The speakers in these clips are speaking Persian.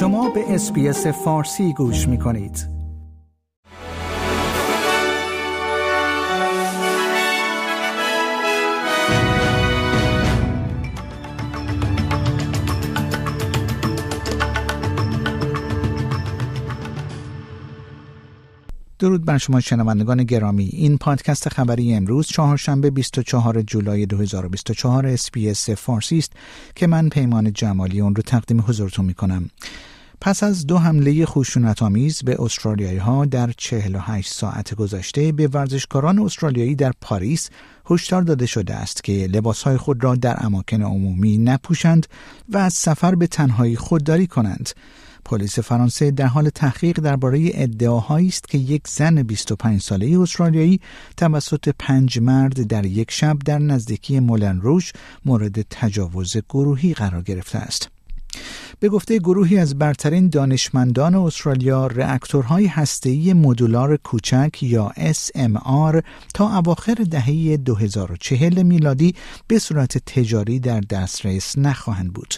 شما به اسپیس فارسی گوش می کنید درود بر شما شنوندگان گرامی این پادکست خبری امروز چهارشنبه 24 جولای 2024 اسپیس فارسی است که من پیمان جمالی اون رو تقدیم حضورتون می کنم پس از دو حمله آمیز به استرالیایی ها در 48 ساعت گذشته به ورزشکاران استرالیایی در پاریس هشدار داده شده است که لباسهای خود را در اماکن عمومی نپوشند و از سفر به تنهایی خودداری کنند پلیس فرانسه در حال تحقیق درباره ادعاهایی است که یک زن 25 ساله استرالیایی توسط پنج مرد در یک شب در نزدیکی مولن روش مورد تجاوز گروهی قرار گرفته است. به گفته گروهی از برترین دانشمندان استرالیا رآکتورهای هسته‌ای مدولار کوچک یا SMR تا اواخر دهه 2040 میلادی به صورت تجاری در دسترس نخواهند بود.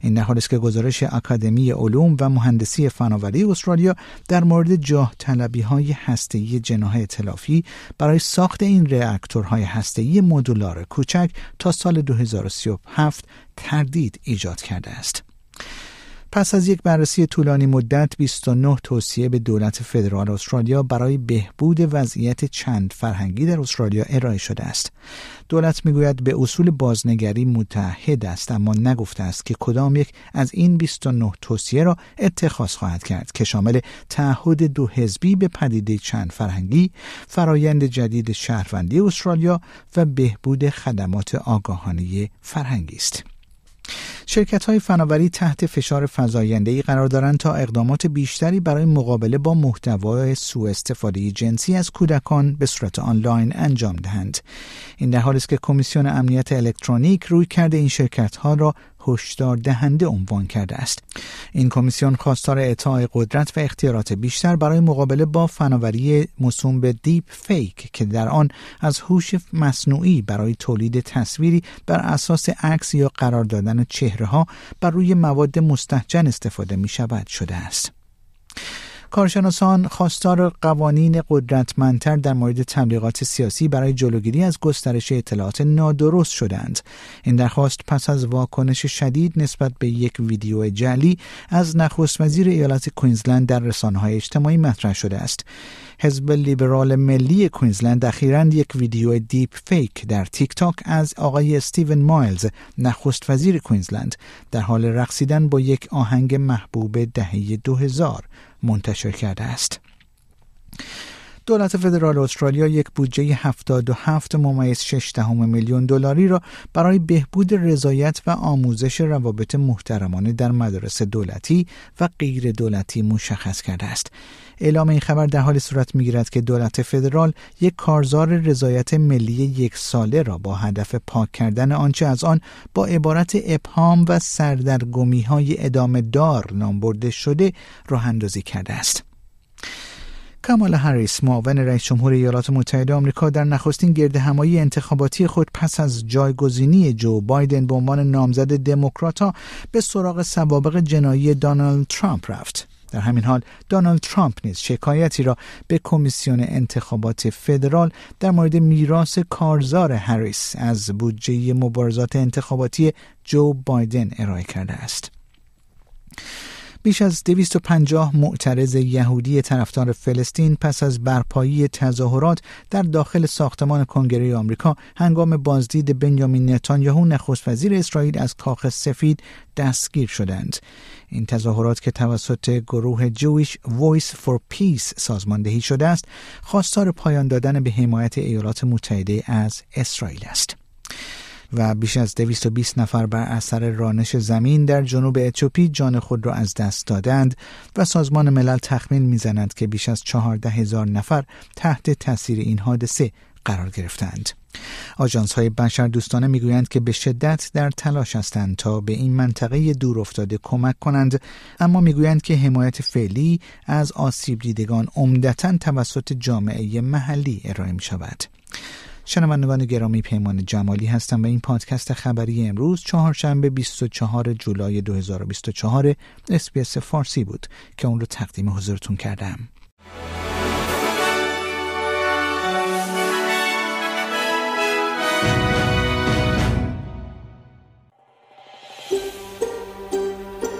این در است که گزارش اکادمی علوم و مهندسی فناوری استرالیا در مورد جاه طلبی های هسته‌ای جناح اطلافی برای ساخت این رآکتورهای هسته‌ای مدولار کوچک تا سال 2037 تردید ایجاد کرده است. پس از یک بررسی طولانی مدت 29 توصیه به دولت فدرال استرالیا برای بهبود وضعیت چند فرهنگی در استرالیا ارائه شده است. دولت میگوید به اصول بازنگری متحد است اما نگفته است که کدام یک از این 29 توصیه را اتخاذ خواهد کرد که شامل تعهد دو حزبی به پدیده چند فرهنگی، فرایند جدید شهروندی استرالیا و بهبود خدمات آگاهانه فرهنگی است. شرکت های فناوری تحت فشار فزاینده قرار دارند تا اقدامات بیشتری برای مقابله با محتوای سوء استفاده جنسی از کودکان به صورت آنلاین انجام دهند این در حالی است که کمیسیون امنیت الکترونیک روی کرده این شرکت ها را هشدار دهنده عنوان کرده است این کمیسیون خواستار اعطاء قدرت و اختیارات بیشتر برای مقابله با فناوری موسوم به دیپ فیک که در آن از هوش مصنوعی برای تولید تصویری بر اساس عکس یا قرار دادن چهره ها بر روی مواد مستحجن استفاده می شود شده است کارشناسان خواستار قوانین قدرتمندتر در مورد تبلیغات سیاسی برای جلوگیری از گسترش اطلاعات نادرست شدند این درخواست پس از واکنش شدید نسبت به یک ویدیو جعلی از نخست وزیر ایالت کوینزلند در رسانه‌های اجتماعی مطرح شده است حزب لیبرال ملی کوینزلند اخیرا یک ویدیو دیپ فیک در تیک تاک از آقای استیون مایلز نخست وزیر کوینزلند در حال رقصیدن با یک آهنگ محبوب دهه 2000 منتشر کرده است دولت فدرال استرالیا یک بودجه 77 ممیز 6 میلیون دلاری را برای بهبود رضایت و آموزش روابط محترمانه در مدارس دولتی و غیر دولتی مشخص کرده است. اعلام این خبر در حال صورت میگیرد که دولت فدرال یک کارزار رضایت ملی یک ساله را با هدف پاک کردن آنچه از آن با عبارت ابهام و سردرگمی های ادامه دار نام برده شده راه اندازی کرده است. کامالا هریس معاون رئیس جمهور ایالات متحده آمریکا در نخستین گرد همایی انتخاباتی خود پس از جایگزینی جو بایدن به عنوان نامزد دموکراتا به سراغ سوابق جنایی دانالد ترامپ رفت در همین حال دانالد ترامپ نیز شکایتی را به کمیسیون انتخابات فدرال در مورد میراث کارزار هریس از بودجه مبارزات انتخاباتی جو بایدن ارائه کرده است. بیش از 250 معترض یهودی طرفدار فلسطین پس از برپایی تظاهرات در داخل ساختمان کنگره آمریکا هنگام بازدید بنیامین نتانیاهو نخست وزیر اسرائیل از کاخ سفید دستگیر شدند. این تظاهرات که توسط گروه جویش Voice فور پیس سازماندهی شده است، خواستار پایان دادن به حمایت ایالات متحده از اسرائیل است. و بیش از 220 نفر بر اثر رانش زمین در جنوب اتیوپی جان خود را از دست دادند و سازمان ملل تخمین میزند که بیش از 14 هزار نفر تحت تاثیر این حادثه قرار گرفتند. آجانس های بشر دوستانه میگویند که به شدت در تلاش هستند تا به این منطقه دور افتاده کمک کنند اما میگویند که حمایت فعلی از آسیب دیدگان عمدتا توسط جامعه محلی ارائه می شود. شنوندگان گرامی پیمان جمالی هستم و این پادکست خبری امروز چهارشنبه 24 جولای 2024 اسپیس فارسی بود که اون رو تقدیم حضورتون کردم.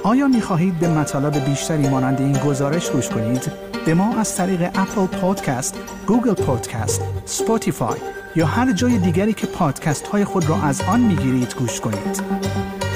آیا می خواهید به مطالب بیشتری مانند این گزارش گوش کنید؟ به ما از طریق اپل پودکست، گوگل پودکست، سپوتیفای یا هر جای دیگری که پادکست های خود را از آن می گیرید گوش کنید.